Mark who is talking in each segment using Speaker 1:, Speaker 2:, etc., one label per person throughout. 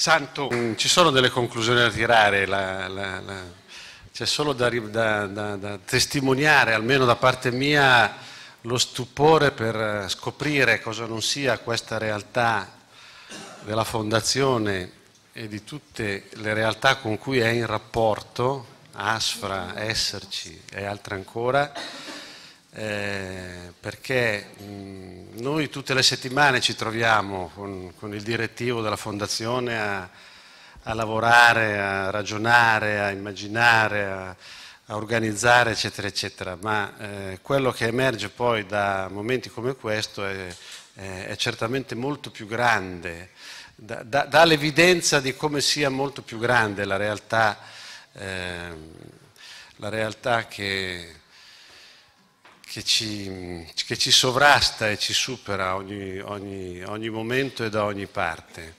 Speaker 1: Santo, mm, ci sono delle conclusioni da tirare, la, la, la, c'è solo da, da, da, da testimoniare, almeno da parte mia, lo stupore per eh, scoprire cosa non sia questa realtà della Fondazione e di tutte le realtà con cui è in rapporto, Asfra, Esserci e altre ancora, eh, perché mh, mm, noi tutte le settimane ci troviamo con, con il direttivo della Fondazione a, a, lavorare, a ragionare, a immaginare, a, a organizzare, eccetera, eccetera, ma eh, quello che emerge poi da momenti come questo è, è, è certamente molto più grande, da, da, dà l'evidenza di come sia molto più grande la realtà, eh, la realtà che che ci, che ci, sovrasta e ci supera ogni, ogni, ogni momento e da ogni parte.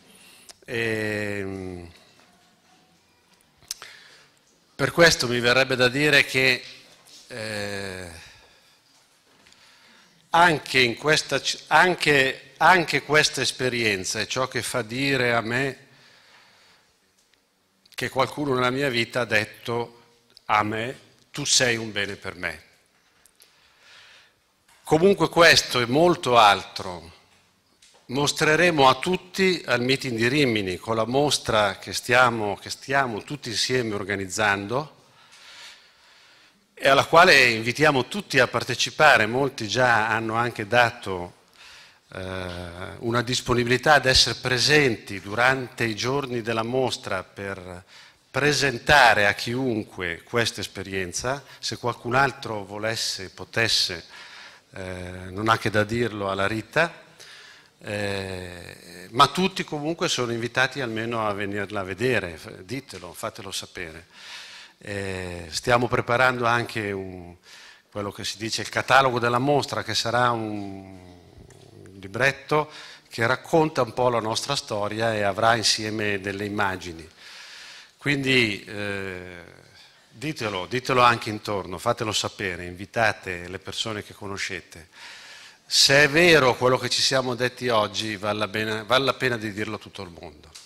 Speaker 1: E, ehm, per questo mi verrebbe da dire che eh, anche, questa, anche, anche questa esperienza è ciò che fa dire a me che qualcuno nella mia vita ha detto a me tu sei un bene per me Comunque questo e molto altro mostreremo a tutti al meeting di Rimini con la mostra che stiamo, che stiamo tutti insieme organizzando e alla quale invitiamo tutti a partecipare, molti già hanno anche dato eh, una disponibilità ad essere presenti durante i giorni della mostra per presentare a chiunque questa esperienza, se qualcun altro volesse, potesse eh, non ha che da dirlo alla Rita, eh, ma tutti comunque sono invitati almeno a venirla a vedere, ditelo, fatelo sapere. Eh, stiamo preparando anche un, quello che si dice il catalogo della mostra, che sarà un libretto che racconta un po' la nostra storia e avrà insieme delle immagini. Quindi eh, Ditelo, ditelo anche intorno, fatelo sapere, invitate le persone che conoscete. Se è vero quello che ci siamo detti oggi, vale la pena, vale la pena di dirlo a tutto il mondo.